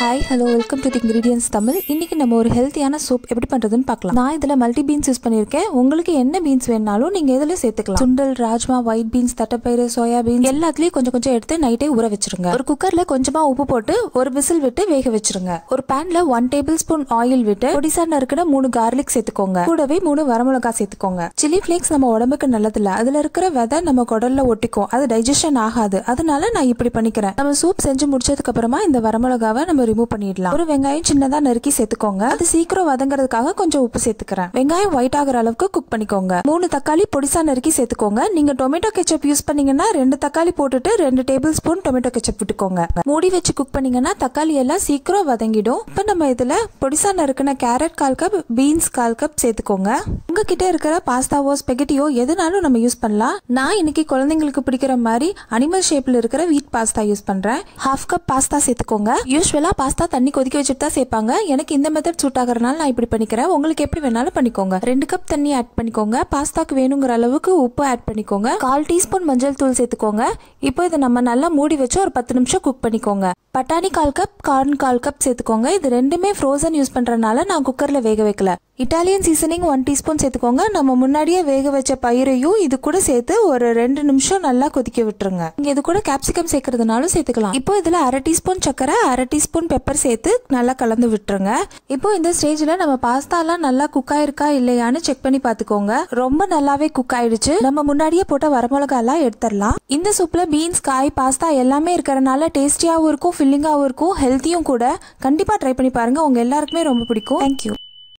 hi hello welcome to the ingredients Tamil இன்றைக்கி நம்ம ஒரு ஹெல்த்தியான சூப் எப்படி பண்ணுறதுன்னு பார்க்கலாம் நான் இதில் மல்டி பீன்ஸ் யூஸ் பண்ணியிருக்கேன் உங்களுக்கு என்ன பீன்ஸ் வேணாலும் நீங்கள் இதில் சேர்த்துக்கலாம் சுண்டல் ராஜ்மா ஒயிட் பீன்ஸ் தட்டைப்பயிறு சோயா பீன்ஸ் எல்லாத்துலேயும் கொஞ்சம் கொஞ்சம் எடுத்து நைட்டே ஊற வச்சிருங்க ஒரு குக்கரில் கொஞ்சமாக உப்பு போட்டு ஒரு விசில் விட்டு வேக வச்சிருங்க ஒரு பேனில் ஒன் டேபிள் ஸ்பூன் ஆயில் விட்டு பொடிசா நறுக்கிற மூணு கார்லிக் சேர்த்துக்கோங்க கூடவே மூணு வரமிளகா சேர்த்துக்கோங்க சில்லி ஃப்ளேக்ஸ் நம்ம உடம்புக்கு இல்லை அதில் இருக்கிற விதை நம்ம குடலில் ஒட்டிக்கும் அது டைஜஷன் ஆகாது அதனால நான் இப்படி பண்ணிக்கிறேன் நம்ம சூப் செஞ்சு முடிச்சதுக்கு அப்புறமா இந்த வரமிளகாவை நம்ம ரிமூவ் பண்ணிடலாம் ஒரு வெங்காயம் சின்னதாக நறுக்கி சேர்த்துக்கோங்க அது சீக்கிரம் வதங்குறதுக்காக கொஞ்சம் உப்பு சேர்த்துக்கிறேன் வெங்காயம் ஒயிட் ஆகிற அளவுக்கு குக் பண்ணிக்கோங்க மூணு தக்காளி பொடிசா நறுக்கி சேர்த்துக்கோங்க நீங்க டொமேட்டோ கெச்சப் யூஸ் பண்ணீங்கன்னா ரெண்டு தக்காளி போட்டுட்டு ரெண்டு டேபிள் ஸ்பூன் டொமேட்டோ கெச்சப் விட்டுக்கோங்க மூடி வச்சு குக் பண்ணீங்கன்னா தக்காளி எல்லாம் சீக்கிரம் வதங்கிடும் இப்போ நம்ம இதில் பொடிசா நறுக்கின கேரட் கால் கப் பீன்ஸ் கால் கப் சேர்த்துக்கோங்க உங்ககிட்ட இருக்கிற பாஸ்தாவோ ஸ்பெகட்டியோ எதுனாலும் நம்ம யூஸ் பண்ணலாம் நான் இன்னைக்கு குழந்தைங்களுக்கு பிடிக்கிற மாதிரி அனிமல் ஷேப்ல இருக்கிற வீட் பாஸ்தா யூஸ் பண்றேன் ஹாஃப் கப் பாஸ்தா சேர்த்துக்கோங்க யூஸ்வலா பாஸ்தா தண்ணி கொதிக்க வச்சுட்டு தான் சேர்ப்பாங்க எனக்கு இந்த மெத்தட் சூட் ஆகிறனால நான் இப்படி பண்ணிக்கிறேன் உங்களுக்கு எப்படி வேணாலும் பண்ணிக்கோங்க ரெண்டு கப் தண்ணி ஆட் பண்ணிக்கோங்க பாஸ்தாக்கு வேணுங்கிற அளவுக்கு உப்பு ஆட் பண்ணிக்கோங்க கால் டீஸ்பூன் மஞ்சள் தூள் சேர்த்துக்கோங்க இப்போ இதை நம்ம நல்லா மூடி வச்சு ஒரு பத்து நிமிஷம் குக் பண்ணிக்கோங்க பட்டாணி கால் கப் கார்ன் கால் கப் சேர்த்துக்கோங்க இது ரெண்டுமே ஃப்ரோசன் யூஸ் பண்ணுறதுனால நான் குக்கரில் வேக வைக்கல இட்டாலியன் சீசனிங் ஒன் டீஸ்பூன் சேர்த்துக்கோங்க நம்ம முன்னாடியே வேக வச்ச பயிரையும் இது கூட சேர்த்து ஒரு ரெண்டு நிமிஷம் நல்லா கொதிக்க விட்டுருங்க நீங்கள் இது கூட கேப்சிகம் சேர்க்கறதுனாலும் சேர்த்துக்கலாம் இப்போ இதில் அரை டீஸ்பூன் சக்கரை அரை டீஸ்பூன் பெப்பர் சேர்த்து நல்லா கலந்து விட்டுருங்க இப்போ இந்த ஸ்டேஜில் நம்ம பாஸ்தாலாம் நல்லா குக் ஆயிருக்கா இல்லையான்னு செக் பண்ணி பார்த்துக்கோங்க ரொம்ப நல்லாவே குக் ஆயிடுச்சு நம்ம முன்னாடியே போட்ட வரமிளகாலாம் எடுத்துடலாம் இந்த சூப்பில் பீன்ஸ் காய் பாஸ்தா எல்லாமே இருக்கிறனால டேஸ்டியாகவும் இருக்கும் ஃபில்லிங்காகவும் இருக்கும் ஹெல்த்தியும் கூட கண்டிப்பாக ட்ரை பண்ணி பாருங்கள் உங்கள் எல்லாருக்குமே ரொம்ப பிடிக்கும் தேங்க்யூ